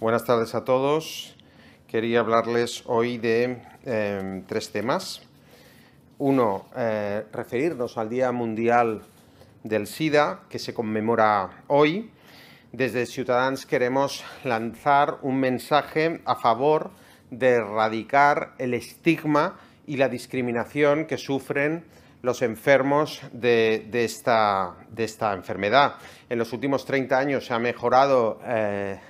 Buenas tardes a todos. Quería hablarles hoy de eh, tres temas. Uno, eh, referirnos al Día Mundial del SIDA, que se conmemora hoy. Desde Ciudadanos queremos lanzar un mensaje a favor de erradicar el estigma y la discriminación que sufren los enfermos de, esta, enfermedad. En los últimos 30 años se ha mejorado eh,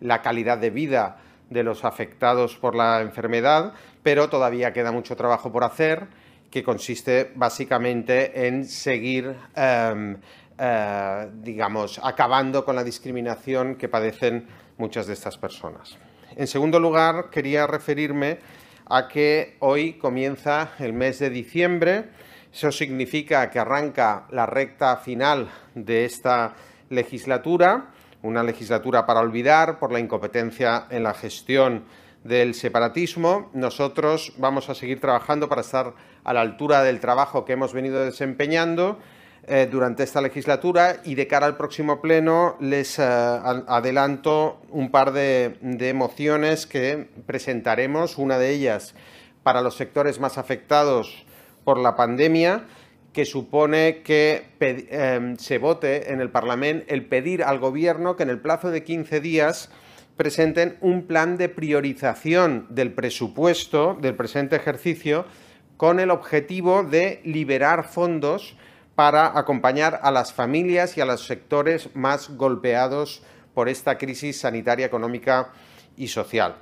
la calidad de vida de los afectados por la enfermedad, pero todavía queda mucho trabajo por hacer, que consiste básicamente en seguir, em, eh, digamos, acabando con la discriminación que padecen muchas de estas personas. En segundo lugar, quería referirme a que hoy comienza el mes de diciembre. Eso significa que arranca la recta final de esta legislatura, una legislatura para olvidar por la incompetencia en la gestión del separatismo. Nosotros vamos a seguir trabajando para estar a la altura del trabajo que hemos venido desempeñando eh, durante esta legislatura y de cara al próximo pleno les eh, adelanto un par de, de mociones que presentaremos, una de ellas para los sectores más afectados por la pandemia que supone que em, se vote en el Parlamento el pedir al Gobierno que en el plazo de 15 días presenten un plan de priorización del presupuesto del presente ejercicio con el objetivo de liberar fondos para acompañar a las familias y a los sectores más golpeados por esta crisis sanitaria, económica y social.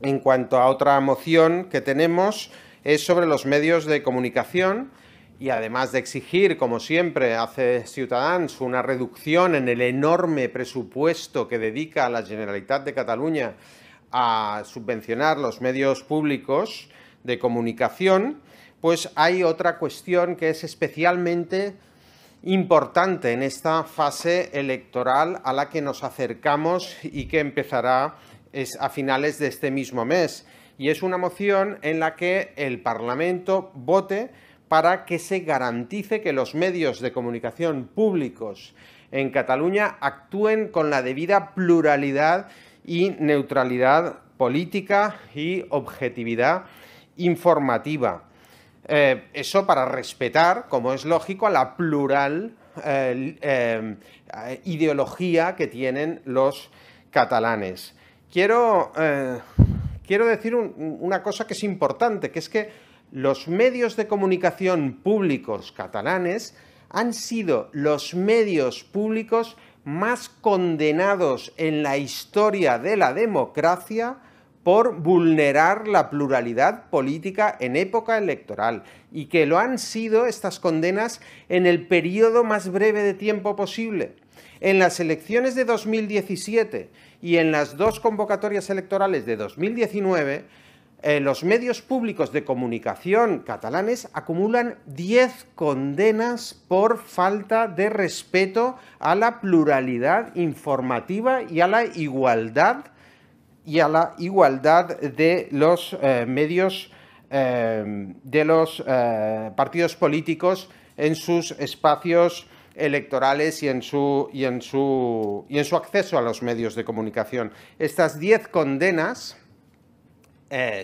En cuanto a otra moción que tenemos es sobre los medios de comunicación y además de exigir, como siempre hace Ciudadanos, una reducción en el enorme presupuesto que dedica la Generalitat de Cataluña a subvencionar los medios públicos de comunicación, pues hay otra cuestión que es especialmente importante en esta fase electoral a la que nos acercamos y que empezará a finales de este mismo mes. Y es una moción en la que el Parlamento vote para que se garantice que los medios de comunicación públicos en Cataluña actúen con la debida pluralidad y neutralidad política y objetividad informativa. Eh, eso para respetar, como es lógico, a la plural eh, eh, ideología que tienen los catalanes. Quiero, decir una cosa que es importante, que es que los medios de comunicación públicos catalanes han sido los medios públicos más condenados en la historia de la democracia por vulnerar la pluralidad política en época electoral y que lo han sido estas condenas en el periodo más breve de tiempo posible. En las elecciones de 2017 y en las dos convocatorias electorales de 2019, eh, los medios públicos de comunicación catalanes acumulan 10 condenas por falta de respeto a la pluralidad informativa y a la igualdad y a la igualdad de los eh, medios eh, de los eh, partidos políticos en sus espacios electorales y en, su, y, en su, y en su acceso a los medios de comunicación. Estas diez condenas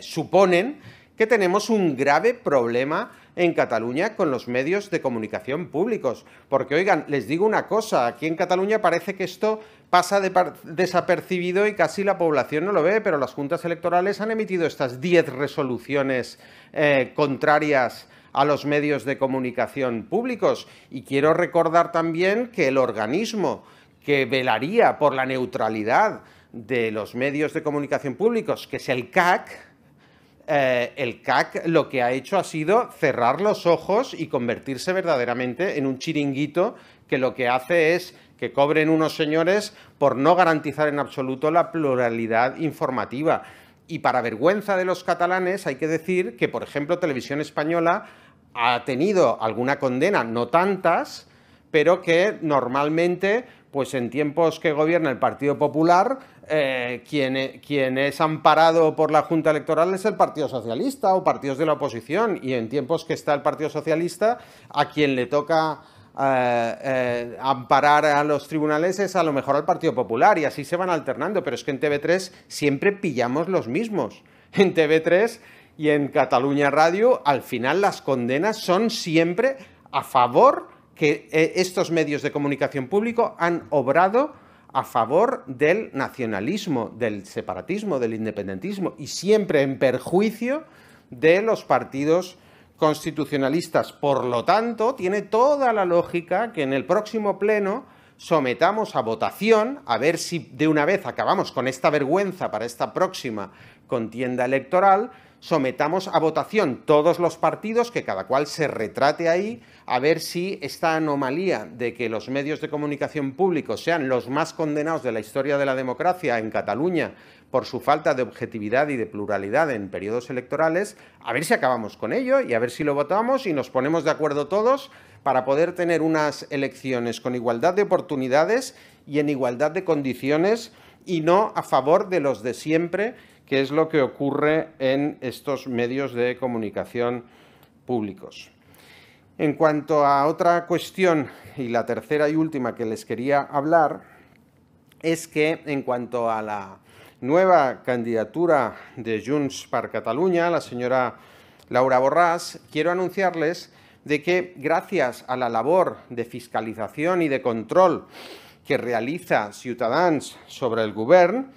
suponen que tenemos un grave problema en Cataluña con los medios de comunicación públicos. Porque, oigan, les digo una cosa, aquí en Cataluña parece que esto pasa desapercibido y casi la población no lo ve, pero las juntas electorales han emitido estas 10 resoluciones eh, contrarias a los medios de comunicación públicos. Y quiero recordar también que el organismo que velaría por la neutralidad de los medios de comunicación públicos, que es el CAC, eh, el CAC lo que ha hecho ha sido cerrar los ojos y convertirse verdaderamente en un chiringuito que lo que hace es que cobren unos señores por no garantizar en absoluto la pluralidad informativa. Y para vergüenza de los catalanes hay que decir que, por ejemplo, Televisión Española ha tenido alguna condena, no tantas, pero que normalmente pues en tiempos que gobierna el Partido Popular, eh, e, quien, es amparado por la Junta Electoral es el Partido Socialista o partidos de la oposición, y en tiempos que está el Partido Socialista, a quien le toca eh, eh, amparar a los tribunales es a lo mejor al Partido Popular, y así se van alternando, pero es que en TV3 siempre pillamos los mismos. En TV3 y en Cataluña Radio, al final las condenas son siempre a favor que eh, estos medios de comunicación público han obrado a favor del nacionalismo, del separatismo, del independentismo y siempre en perjuicio de los partidos constitucionalistas. Por lo tanto, tiene toda la lógica que en el próximo pleno sometamos a votación, a ver si de una vez acabamos con esta vergüenza para esta próxima contienda electoral, sometamos a votación todos los partidos, que cada cual se retrate ahí, a ver si esta anomalía de que los medios de comunicación públicos sean los más condenados de la historia de la democracia en Cataluña por su falta de objetividad y de pluralidad en periodos electorales, a ver si acabamos con ello y a ver si lo votamos y nos ponemos de acuerdo todos para poder tener unas elecciones con igualdad de oportunidades y en igualdad de condiciones y no a favor de los de siempre Qué es lo que ocurre en estos medios de comunicación públicos. En cuanto a otra cuestión, y la tercera y última que les quería hablar, es que en cuanto a la nueva candidatura de Junts para Cataluña, la señora Laura Borrás, quiero anunciarles de que gracias a la labor de fiscalización y de control que realiza Ciutadans sobre el Gobierno,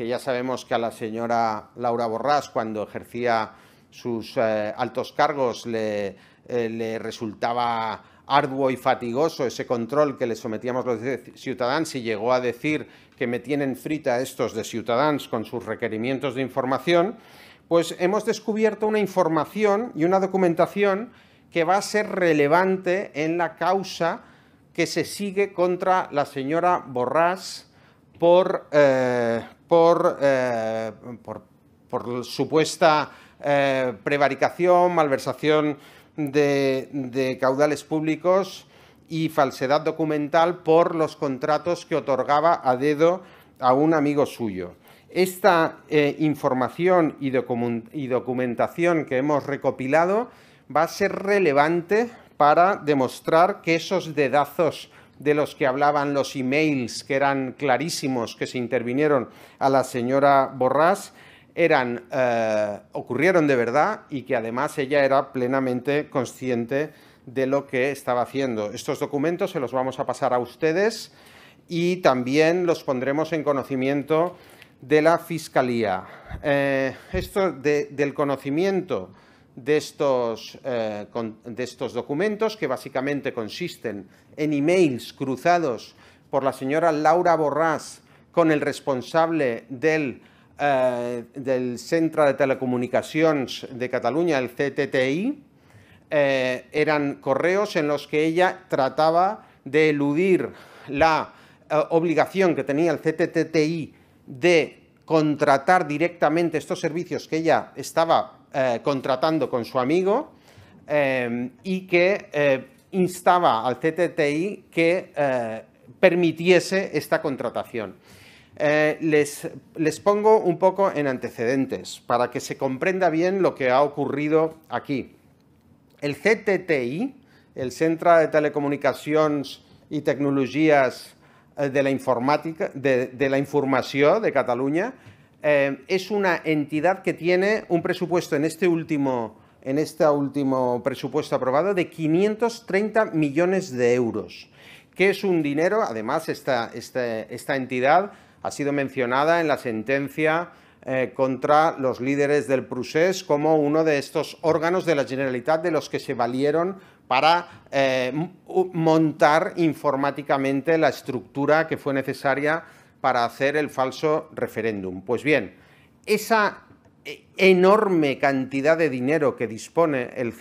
que ya sabemos que a la señora Laura Borrás, cuando ejercía sus eh, altos cargos, eh, le, resultaba arduo y fatigoso ese control que le sometíamos los ciudadanos y llegó a decir que me tienen frita estos de ciudadanos con sus requerimientos de información, pues hemos descubierto una información y una documentación que va a ser relevante en la causa que se sigue contra la señora Borrás por eh, supuesta eh, prevaricación, malversación de, caudales públicos y falsedad documental por los contratos que otorgaba a dedo a un amigo suyo. Esta eh, información y, y, documentación que hemos recopilado va a ser relevante para demostrar que esos dedazos de los que hablaban los emails, que eran clarísimos, que se intervinieron a la señora Borrás, eran, eh, ocurrieron de verdad y que además ella era plenamente consciente de lo que estaba haciendo. Estos documentos se los vamos a pasar a ustedes y también los pondremos en conocimiento de la Fiscalía. Eh, esto del conocimiento de estos, eh, de estos documentos, que básicamente consisten en emails cruzados por la señora Laura Borrás con el responsable del eh, del Centro de Telecomunicaciones de Cataluña, el CTTI, eran eh, correos en los que ella trataba de eludir la eh, obligación que tenía el CTTI de contratar directamente estos servicios que ella estaba contratando con su amigo y que instaba al CTTI que permitiese esta contratación. Eh, les, pongo un poco en antecedentes para que se comprenda bien lo que ha ocurrido aquí. El CTTI, el Centro de Telecomunicaciones y Tecnologías eh, de la, informática, de, la Información de Cataluña, eh, es una entidad que tiene un presupuesto en este último en este último presupuesto aprobado de 530 millones de euros, que es un dinero, además esta entidad ha sido mencionada en la sentencia eh, contra los líderes del Prusés como uno de estos órganos de la Generalitat de los que se valieron para eh, montar informáticamente la estructura que fue necesaria para hacer el falso referéndum. Pues bien, esa enorme cantidad de dinero que dispone el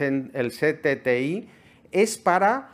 CTTI es para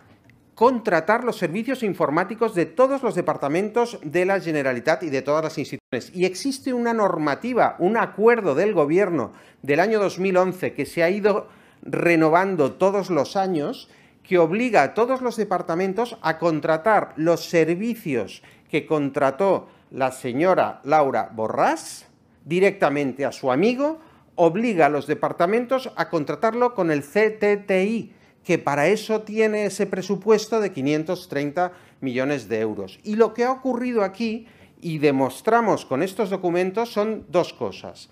contratar los servicios informáticos de todos los departamentos de la Generalitat y de todas las instituciones. Y existe una normativa, un acuerdo del gobierno del año 2011 que se ha ido renovando todos los años que obliga a todos los departamentos a contratar los servicios que contrató la señora Laura Borrás directamente a su amigo, obliga a los departamentos a contratarlo con el CTTI, que para eso tiene ese presupuesto de 530 millones de euros. Y lo que ha ocurrido aquí, y demostramos con estos documentos, son dos cosas.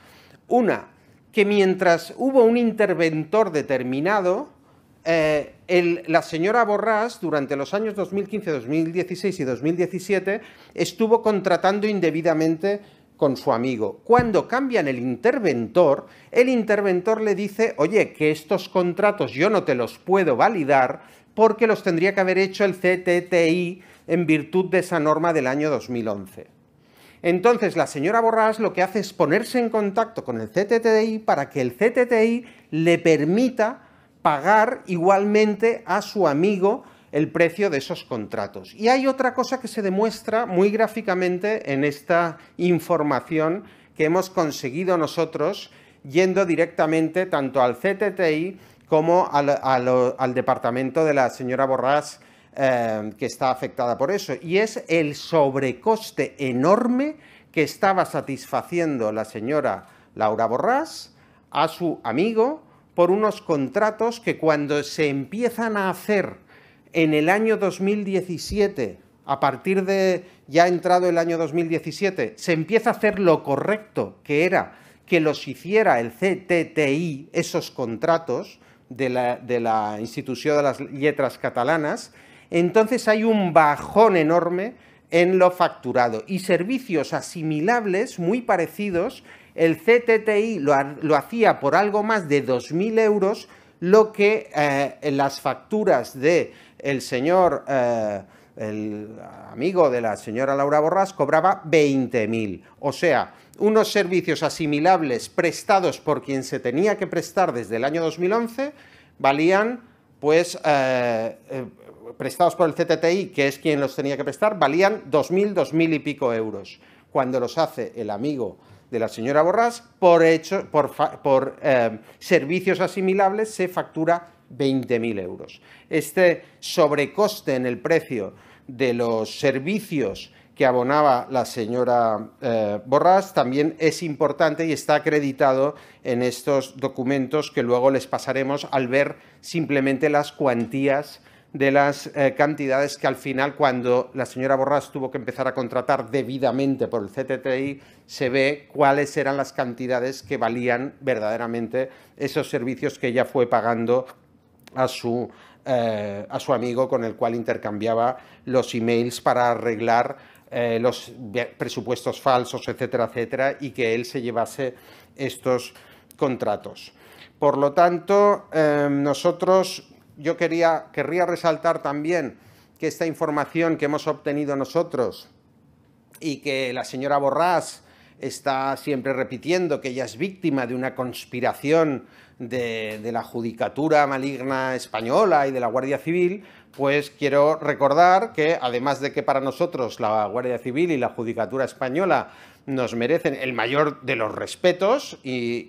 Una, que mientras hubo un interventor determinado, eh, la señora Borrás, durante los años 2015, 2016 y 2017, estuvo contratando indebidamente con su amigo. Cuando cambian el interventor, el interventor le dice, oye, que estos contratos yo no te los puedo validar porque los tendría que haber hecho el CTTI en virtud de esa norma del año 2011. Entonces la señora Borrás lo que hace es ponerse en contacto con el CTTI para que el CTTI le permita pagar igualmente a su amigo el precio de esos contratos. Y hay otra cosa que se demuestra muy gráficamente en esta información que hemos conseguido nosotros yendo directamente tanto al CTTI como al, departamento de la señora Borrás eh, que está afectada por eso. Y es el sobrecoste enorme que estaba satisfaciendo la señora Laura Borrás a su amigo por unos contratos que cuando se empiezan a hacer en el año 2017, a partir de ya entrado el año 2017, se empieza a hacer lo correcto, que era que los hiciera el CTTI, esos contratos de la, Institución de las Letras Catalanas, entonces hay un bajón enorme en lo facturado y servicios asimilables muy parecidos. El CTTI lo, hacía por algo más de 2.000 euros, lo que eh, las facturas de el señor, eh, el amigo de la señora Laura Borrás, cobraba 20.000. O sea, unos servicios asimilables prestados por quien se tenía que prestar desde el año 2011 valían, pues, eh, eh, prestados por el CTTI, que es quien los tenía que prestar, valían 2.000, 2.000 y pico euros. Cuando los hace el amigo de la señora Borrás, por, hecho, por servicios asimilables se factura 20.000 euros. Este sobrecoste en el precio de los servicios que abonaba la señora eh, Borras también es importante y está acreditado en estos documentos que luego les pasaremos al ver simplemente las cuantías de las eh, cantidades que al final cuando la señora Borras tuvo que empezar a contratar debidamente por el CTTI, se ve cuáles eran las cantidades que valían verdaderamente esos servicios que ella fue pagando eh, a su, amigo con el cual intercambiaba los emails para arreglar eh, los presupuestos falsos, etcétera, etcétera, y que él se llevase estos contratos. Por lo tanto, em, nosotros, yo quería, querría resaltar también que esta información que hemos obtenido nosotros y que la señora Borrás está siempre repitiendo que ella es víctima de una conspiración de, la judicatura maligna española y de la Guardia Civil, pues quiero recordar que además de que para nosotros la Guardia Civil y la judicatura española nos merecen el mayor de los respetos y,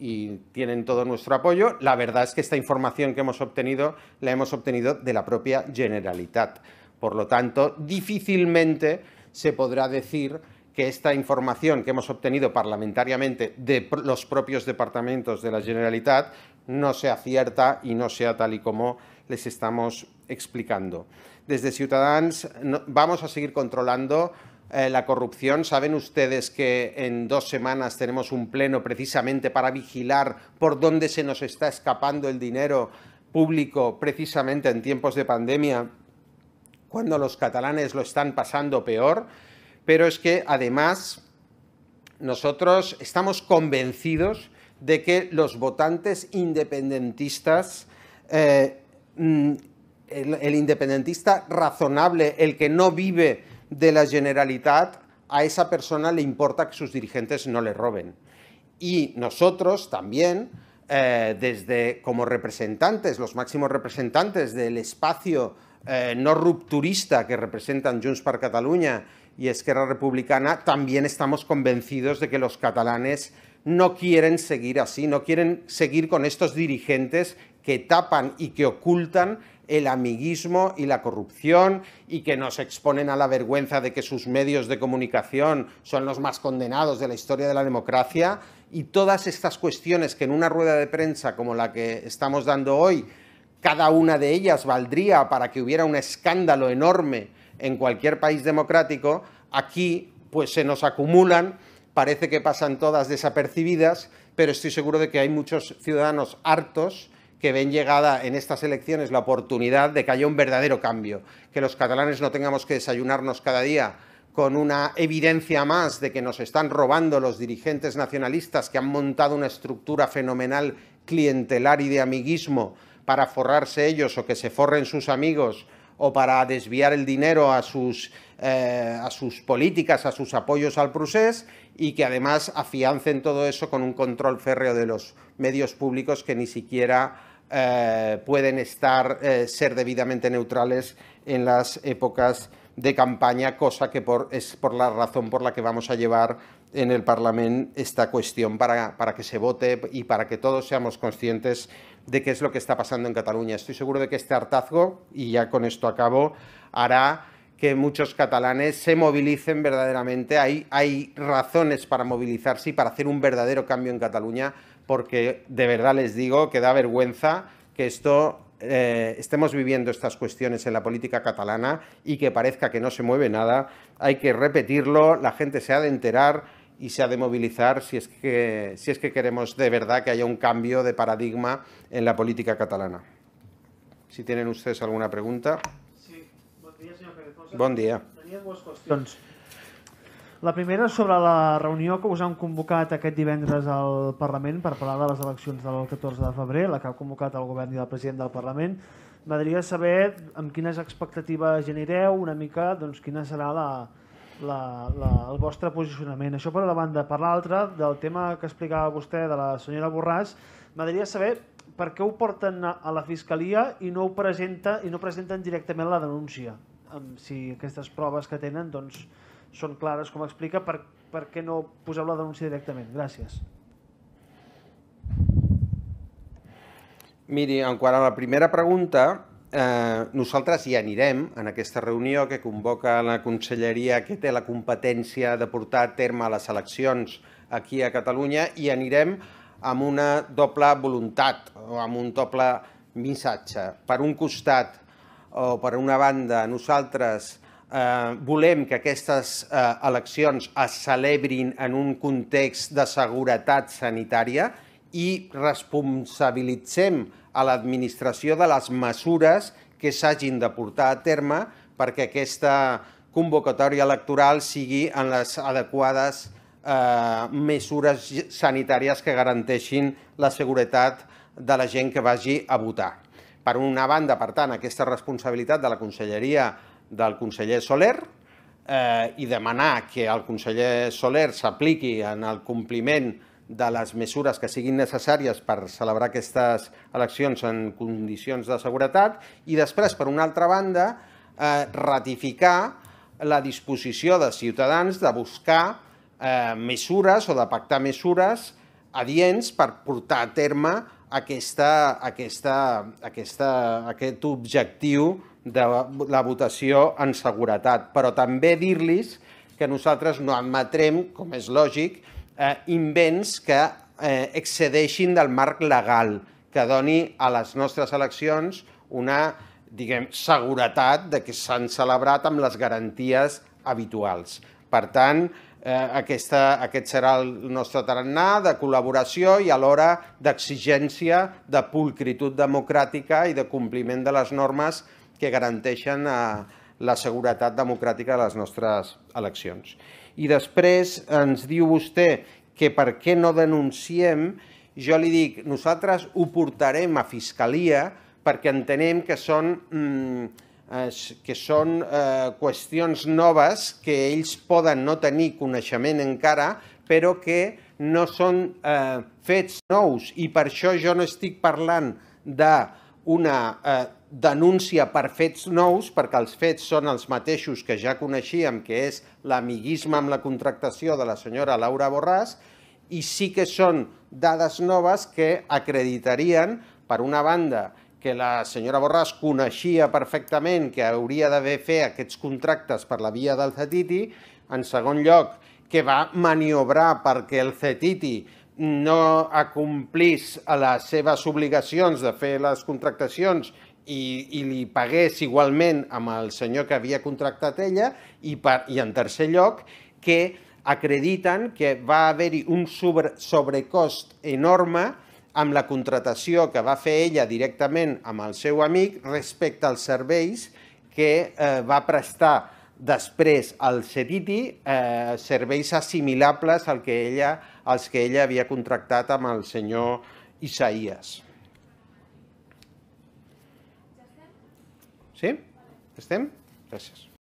y tienen todo nuestro apoyo, la verdad es que esta información que hemos obtenido la hemos obtenido de la propia Generalitat. Por lo tanto, difícilmente se podrá decir que esta información que hemos obtenido parlamentariamente de los propios departamentos de la Generalitat no sea cierta y no sea tal y como les estamos explicando. Desde Ciudadanos vamos a seguir controlando eh, la corrupción. Saben ustedes que en dos semanas tenemos un pleno precisamente para vigilar por dónde se nos está escapando el dinero público precisamente en tiempos de pandemia, cuando los catalanes lo están pasando peor pero es que además nosotros estamos convencidos de que los votantes independentistas, eh, mm, el, independentista razonable, el que no vive de la generalidad, a esa persona le importa que sus dirigentes no le roben. Y nosotros también, eh, desde como representantes, los máximos representantes del espacio eh, no rupturista que representan Junts per Cataluña y Esquerra Republicana, también estamos convencidos de que los catalanes no quieren seguir así, no quieren seguir con estos dirigentes que tapan y que ocultan el amiguismo y la corrupción y que nos exponen a la vergüenza de que sus medios de comunicación son los más condenados de la historia de la democracia y todas estas cuestiones que en una rueda de prensa como la que estamos dando hoy, cada una de ellas valdría para que hubiera un escándalo enorme en cualquier país democrático, aquí pues se nos acumulan, parece que pasan todas desapercibidas, pero estoy seguro de que hay muchos ciudadanos hartos que ven llegada en estas elecciones la oportunidad de que haya un verdadero cambio, que los catalanes no tengamos que desayunarnos cada día con una evidencia más de que nos están robando los dirigentes nacionalistas que han montado una estructura fenomenal clientelar y de amiguismo para forrarse ellos o que se forren sus amigos o para desviar el dinero a sus, eh, a sus políticas, a sus apoyos al procés y que además afiancen todo eso con un control férreo de los medios públicos que ni siquiera eh, pueden estar, eh, ser debidamente neutrales en las épocas de campaña, cosa que es por la razón por la que vamos a llevar en el Parlamento esta cuestión para, para que se vote y para que todos seamos conscientes de qué es lo que está pasando en Cataluña. Estoy seguro de que este hartazgo, y ya con esto acabo, hará que muchos catalanes se movilicen verdaderamente. Hay, hay razones para movilizarse y para hacer un verdadero cambio en Cataluña, porque de verdad les digo que da vergüenza que esto eh, estemos viviendo estas cuestiones en la política catalana y que parezca que no se mueve nada. Hay que repetirlo, la gente se ha de enterar, y se ha de movilizar si es, que, si es que queremos de verdad que haya un cambio de paradigma en la política catalana. Si tienen ustedes alguna pregunta. Sí, bon dia, señor Pérez. Bon día. qüestions. Doncs, la primera sobre la reunió que us han convocat aquest divendres al Parlament per parlar de les eleccions del 14 de febrer, la que ha convocat el govern i el president del Parlament. M'agradaria saber amb quines expectatives genereu una mica doncs, quina serà la, la, la, el vostre posicionament. Això per una banda. Per l'altra, del tema que explicava vostè de la senyora Borràs, m'agradaria saber per què ho porten a la Fiscalia i no ho presenta i no presenten directament la denúncia. Si aquestes proves que tenen doncs, són clares, com explica, per, per què no poseu la denúncia directament? Gràcies. Miri, en quant a la primera pregunta, eh, nosaltres hi anirem en aquesta reunió que convoca la conselleria que té la competència de portar a terme les eleccions aquí a Catalunya i anirem amb una doble voluntat o amb un doble missatge. Per un costat, o per una banda, nosaltres eh, volem que aquestes eh, eleccions es celebrin en un context de seguretat sanitària i responsabilitzem a l'administració de les mesures que s'hagin de portar a terme perquè aquesta convocatòria electoral sigui en les adequades eh, mesures sanitàries que garanteixin la seguretat de la gent que vagi a votar. Per una banda, per tant, aquesta responsabilitat de la conselleria del conseller Soler eh, i demanar que el conseller Soler s'apliqui en el compliment de de les mesures que siguin necessàries per celebrar aquestes eleccions en condicions de seguretat i després, per una altra banda, eh, ratificar la disposició de Ciutadans de buscar eh, mesures o de pactar mesures adients per portar a terme aquesta, aquesta, aquesta, aquest objectiu de la votació en seguretat. Però també dir-los que nosaltres no admetrem, com és lògic, eh, invents que eh, excedeixin del marc legal, que doni a les nostres eleccions una diguem, seguretat de que s'han celebrat amb les garanties habituals. Per tant, eh, aquesta, aquest serà el nostre tarannà de col·laboració i alhora d'exigència, de pulcritud democràtica i de compliment de les normes que garanteixen eh, la seguretat democràtica de les nostres eleccions i després ens diu vostè que per què no denunciem, jo li dic, nosaltres ho portarem a fiscalia perquè entenem que són, mm, que són eh, qüestions noves que ells poden no tenir coneixement encara, però que no són eh, fets nous i per això jo no estic parlant d'una eh, denúncia per fets nous, perquè els fets són els mateixos que ja coneixíem, que és l'amiguisme amb la contractació de la senyora Laura Borràs, i sí que són dades noves que acreditarien, per una banda, que la senyora Borràs coneixia perfectament que hauria d'haver fet aquests contractes per la via del Cetiti, en segon lloc, que va maniobrar perquè el Cetiti no acomplís a les seves obligacions de fer les contractacions i, i li pagués igualment amb el senyor que havia contractat ella i, per, i en tercer lloc que acrediten que va haver-hi un sobre, sobrecost enorme amb la contratació que va fer ella directament amb el seu amic respecte als serveis que eh, va prestar després al Cediti eh, serveis assimilables al que ella, als que ella havia contractat amb el senyor Isaías. Sí? Estem? Gràcies.